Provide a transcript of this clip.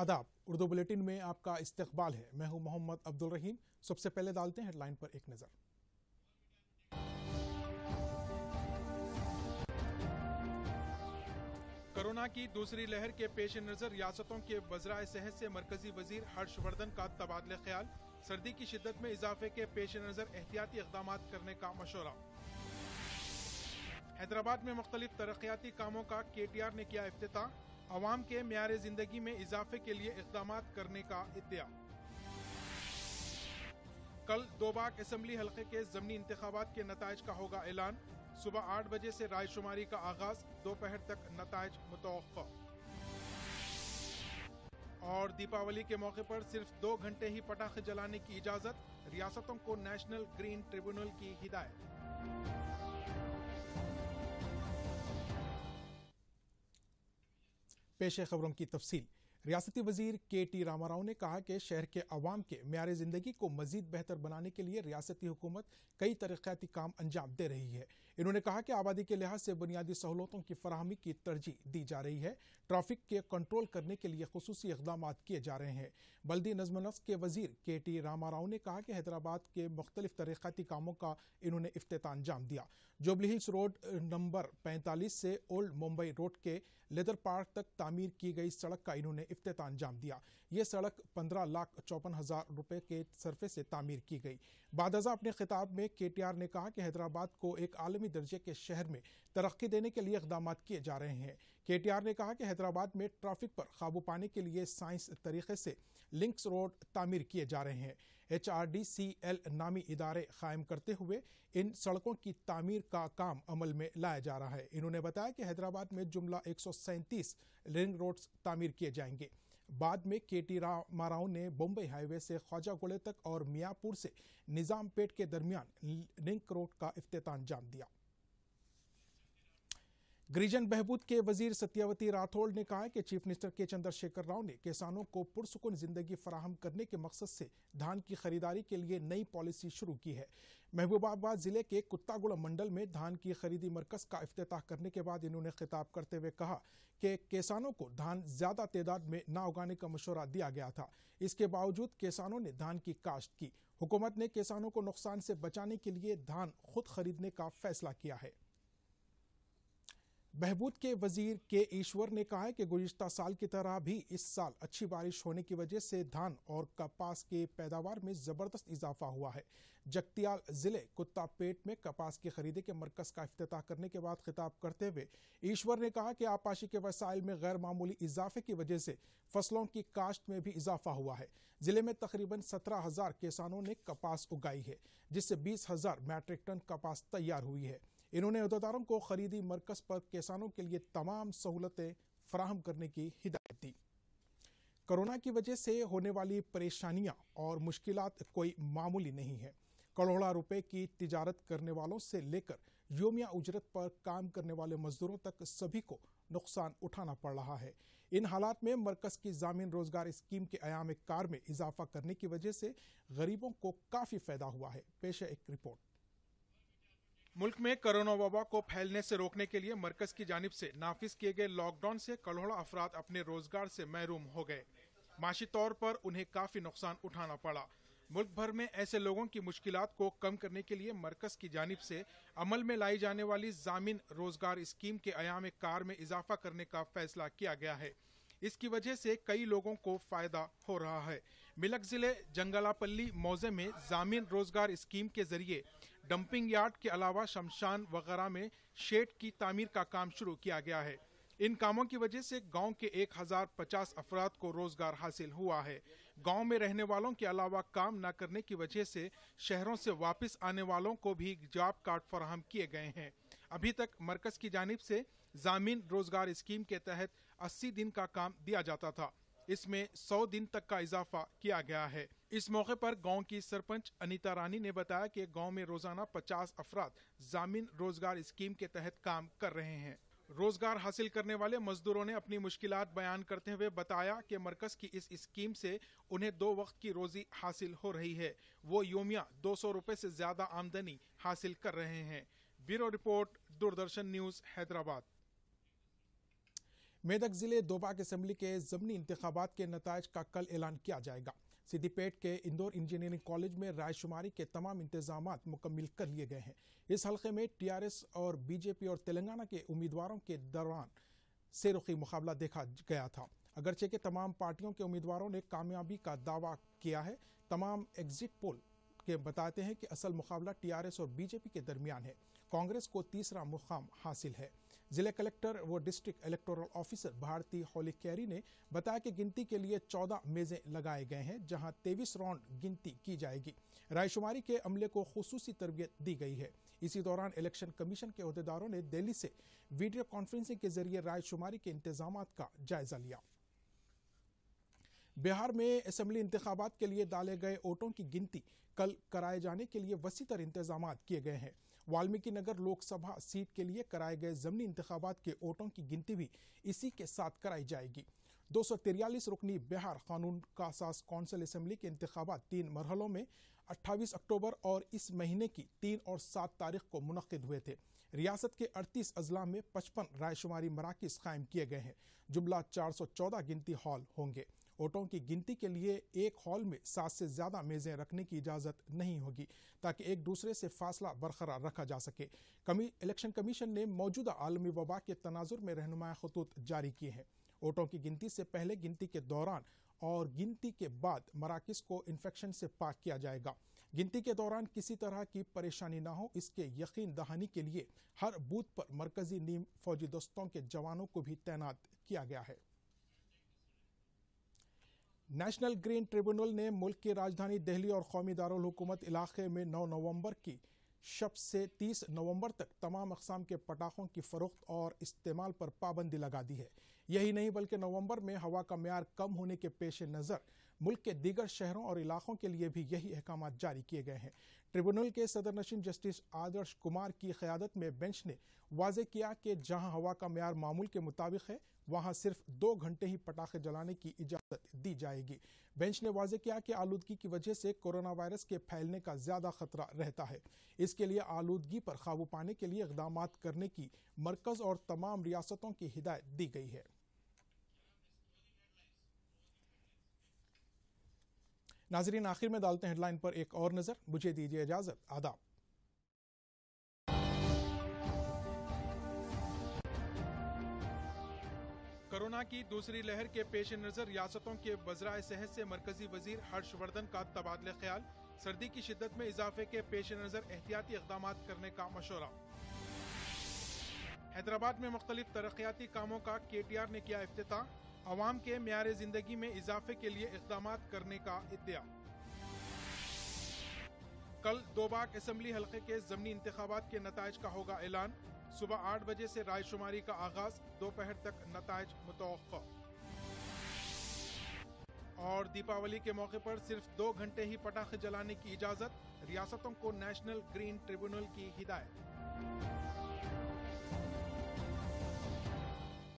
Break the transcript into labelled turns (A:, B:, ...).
A: आदाब उर्दू बुलेटिन में आपका इस्तकबाल है मैं हूं मोहम्मद अब्दुल रहीम सबसे पहले डालते हैं हेडलाइन पर एक नज़र कोरोना की दूसरी लहर के पेश नज़र रियासतों के वजरा सेहत से मरकजी वजीर हर्षवर्धन का तबादले ख्याल सर्दी की शिद्दत में इजाफे के पेश नज़र एहतियाती इकदाम करने का मशवरा हैदराबाद में मुख्तलिफ तरक्याती कामों का के टी आर ने किया अफ्ताह आवाम के मैार जिंदगी में इजाफे के लिए इकदाम करने का इत्या कल दोबाग असम्बली हल्के के जमनी इंतबात के नतज का होगा ऐलान सुबह आठ बजे से रायशुमारी का आगाज दोपहर तक नतज मुतव और दीपावली के मौके पर सिर्फ दो घंटे ही पटाखे जलाने की इजाजत रियासतों को नेशनल ग्रीन ट्रिब्यूनल की हिदायत पेश खबरों की तफसील रियासती वजीर के टी रामाराव ने कहा कि शहर के अवाम के मैार ज़िंदगी को मजीद बेहतर बनाने के लिए रियासती हुकूमत कई तरक्याती काम अंजाम दे रही है इन्होंने कहा कि आबादी के लिहाज से बुनियादी सहूलतों की फरहमी की तरजीह दी जा रही है ट्रैफिक के कंट्रोल करने के लिए खसूस इकदाम किए जा रहे हैं बल्दी नजमनस के वजीर के टी रामाराव ने कहा कि हैदराबाद के मुख्तलिफ तरक्याती कामों का इन्होंने अफ्ताह अंजाम दिया जुबली हिल्स रोड नंबर 45 से ओल्ड मुंबई रोड के लेदर पार्क तक तामीर की गई सड़क का इन्होंने इफ्तः अंजाम दिया ये सड़क 15 लाख चौपन हज़ार रुपए के सरफे से तामीर की गई बादजा अपने खिताब में के ने कहा कि हैदराबाद को एक आलमी दर्जे के शहर में तरक्की देने के लिए इकदाम किए जा रहे हैं केटीआर ने कहा कि हैदराबाद में ट्रैफिक पर काबू पाने के लिए साइंस तरीके से लिंक्स रोड तामीर किए जा रहे हैं H R D C L नामी इदारे कायम करते हुए इन सड़कों की तामीर का काम अमल में लाया जा रहा है इन्होंने बताया कि हैदराबाद में जुमला एक सौ सैंतीस रिंग रोड्स तामीर किए जाएंगे बाद में के टी माराव ने बम्बई हाईवे से ख्वाजा गोले तक और मियाँपुर से निज़ामपेट के दरमियान लिंक रोड का अफ्ताह जान दिया ग्रीजन बहबूद के वजीर सत्यावती राठौड़ ने कहा कि चीफ मिनिस्टर के चंद्रशेखर राव ने किसानों को पुरसकून जिंदगी फराहम करने के मकसद से धान की खरीदारी के लिए नई पॉलिसी शुरू की है महबूबाबाद जिले के कुत्तागुड़ा मंडल में धान की खरीदी मरकज का अफ्ताह करने के बाद इन्होंने खिताब करते हुए कहा कि किसानों को धान ज्यादा तादाद में न उगाने का मशवरा दिया गया था इसके बावजूद किसानों ने धान की काश्त की हुकूमत ने किसानों को नुकसान से बचाने के लिए धान खुद खरीदने का फैसला किया है बहबूद के वजीर के ईश्वर ने कहा है कि गुजशत साल की तरह भी इस साल अच्छी बारिश होने की वजह से धान और कपास के पैदावार में ज़बरदस्त इजाफा हुआ है जगतियाल ज़िले कुत्तापेट में कपास की खरीदी के मरकज़ का अफ्ताह करने के बाद खिताब करते हुए ईश्वर ने कहा कि आपाशी के वसाइल में गैर मामूली इजाफे की वजह से फसलों की काश्त में भी इजाफा हुआ है ज़िले में तकरीबन सत्रह हज़ार किसानों ने कपास उगाई है जिससे बीस हज़ार मैट्रिक टन कपास तैयार हुई है इन्होंने अहदेदारों को खरीदी मरकज पर किसानों के लिए तमाम सहूलतें फ्राहम करने की हिदायत दी कोरोना की वजह से होने वाली परेशानियां और मुश्किल कोई मामूली नहीं है करोड़ा रुपए की तिजारत करने वालों से लेकर योमिया उजरत पर काम करने वाले मजदूरों तक सभी को नुकसान उठाना पड़ रहा है इन हालात में मरकज की जामीन रोजगार स्कीम के आयाम कार में इजाफा करने की वजह से गरीबों को काफी फायदा हुआ है पेश है एक रिपोर्ट मुल्क में कोरोना वबा को फैलने से रोकने के लिए मरकज की जानब से नाफिज किए गए लॉकडाउन से करोड़ों अफराद अपने रोजगार से महरूम हो गए माशी तौर पर उन्हें काफी नुकसान उठाना पड़ा मुल्क भर में ऐसे लोगों की मुश्किल को कम करने के लिए मरकज की जानब से अमल में लाई जाने वाली जामिन रोजगार स्कीम के अयाम कार में इजाफा करने का फैसला किया गया है इसकी वजह से कई लोगों को फायदा हो रहा है मिलक जिले जंगलापल्ली मौजे में जामिन रोजगार स्कीम के जरिए डंपिंग यार्ड के अलावा शमशान वगैरह में शेड की तामीर का काम शुरू किया गया है इन कामों की वजह से गांव के 1050 अफराद को रोजगार हासिल हुआ है गांव में रहने वालों के अलावा काम न करने की वजह से शहरों से वापस आने वालों को भी जॉब कार्ड फराहम किए गए हैं अभी तक मरकज की जानब से जामीन रोजगार स्कीम के तहत 80 दिन का काम दिया जाता था इसमें 100 दिन तक का इजाफा किया गया है इस मौके पर गांव की सरपंच अनीता रानी ने बताया कि गांव में रोजाना 50 अफराद जामीन रोजगार स्कीम के तहत काम कर रहे हैं रोजगार हासिल करने वाले मजदूरों ने अपनी मुश्किल बयान करते हुए बताया कि मरकज की इस स्कीम से उन्हें दो वक्त की रोजी हासिल हो रही है वो योमिया दो सौ रूपए ऐसी ज्यादा आमदनी हासिल कर रहे हैं bureau report Doordarshan news Hyderabad Medak जिले दोबाग असम्बली के जमनी इंतबात के नतज का कल ऐलान किया जाएगा सिद्दीपेट के इंदौर इंजीनियरिंग कॉलेज में रायशुमारी के तमाम इंतजाम मुकम्मल कर लिए गए हैं इस हलके में टीआरएस और बीजेपी और तेलंगाना के उम्मीदवारों के दौरान सेरुखी मुकाबला देखा गया था अगरचे के तमाम पार्टियों के उम्मीदवारों ने कामयाबी का दावा किया है तमाम एग्जिट पोल के बताते हैं कि असल मुकाबला टीआरएस और बीजेपी के दरमियान है कांग्रेस को तीसरा मुकाम हासिल है जिले कलेक्टर व district electoral officer Bharati Hollikeri ने बताया कि गिनती के लिए 14 मेजें लगाए गए हैं जहां 23 राउंड गिनती की जाएगी रायशुमारी के अमले को खसूसी तरबियत दी गई है इसी दौरान इलेक्शन कमीशन के अहदेदारों ने दिल्ली से वीडियो कॉन्फ्रेंसिंग के जरिए रायशुमारी के इंतजाम का जायजा लिया बिहार में असम्बली इंतबात के लिए डाले गए वोटों की गिनती कल कराए जाने के लिए वसीतर इंतजाम किए गए हैं वाल्मीकि नगर लोकसभा सीट के लिए कराए गए जमनी इंतबात के वोटों की गिनती भी इसी के साथ कराई जाएगी दो सौ तिरयालीस रुकनी बिहार कानून का सास कौंसिल असम्बली के इंतबात तीन मरहलों में 28 अक्टूबर और इस महीने की तीन और सात तारीख को मुनद हुए थे रियासत के 38 अजला में 55 रायशुमारी मराकज कायम किए गए हैं जुमला 414 गिनती हॉल होंगे वोटों की गिनती के लिए एक हॉल में सात से ज़्यादा मेज़ें रखने की इजाज़त नहीं होगी ताकि एक दूसरे से फासला बरकरार रखा जा सके कमी इलेक्शन कमीशन ने मौजूदा आलमी वबा के तनाजुर में रहनुमा खतूत जारी किए हैं वोटों की गिनती से पहले गिनती के दौरान और गिनती के बाद मराकज को इन्फेक्शन से पाक किया जाएगा गिनती के दौरान किसी तरह की परेशानी ना हो इसके यकीन दहानी के लिए हर बूथ पर मरकजी नीम फौजी दोस्तों के जवानों को भी तैनात किया गया है नेशनल ग्रीन ट्रिब्यूनल ने मुल्क की राजधानी दिल्ली और कौमी दारकूमत इलाके में 9 नवंबर की शब से 30 नवंबर तक तमाम अकसाम के पटाखों की फरोख्त और इस्तेमाल पर पाबंदी लगा दी है यही नहीं बल्कि नवंबर में हवा का मैार कम होने के पेश नज़र मुल्क के दीगर शहरों और इलाकों के लिए भी यही अहकाम जारी किए गए हैं ट्रिब्यूनल के सदर नशीन जस्टिस आदर्श कुमार की क्यादत में बेंच ने वाजे किया कि जहां हवा का मैार मामूल के मुताबिक है वहां सिर्फ दो घंटे ही पटाखे जलाने की इजाजत दी जाएगी बेंच ने वाजे किया कि आलूदगी की वजह से कोरोना वायरस के फैलने का ज्यादा खतरा रहता है इसके लिए आलूदगी पर काबू पाने के लिए इकदाम करने की मरकज और तमाम रियासतों की हिदायत दी गई है नाजरीन आखिर में डालते हैं हेडलाइन पर एक और नजर मुझे दीजिए इजाजत आदाब कोरोना की दूसरी लहर के पेश नज़र रियासतों के वजरा सेहत से मरकजी वजीर हर्षवर्धन का तबादला ख्याल सर्दी की शिदत में इजाफे के पेश नज़र एहतियाती इकदाम करने का मशवरा हैदराबाद में मुख्तलिफ तरक्याती कामों का के टी आर ने किया अफ्त आवाम के मैार जिंदगी में इजाफे के लिए इकदाम करने का इतिया कल दोबाग असम्बली हल्के के जमनी इंतबात के नतज का होगा ऐलान सुबह आठ बजे से रायशुमारी का आगाज दोपहर तक नतज मुतव और दीपावली के मौके पर सिर्फ दो घंटे ही पटाखे जलाने की इजाजत रियासतों को नेशनल ग्रीन ट्रिब्यूनल की हिदायत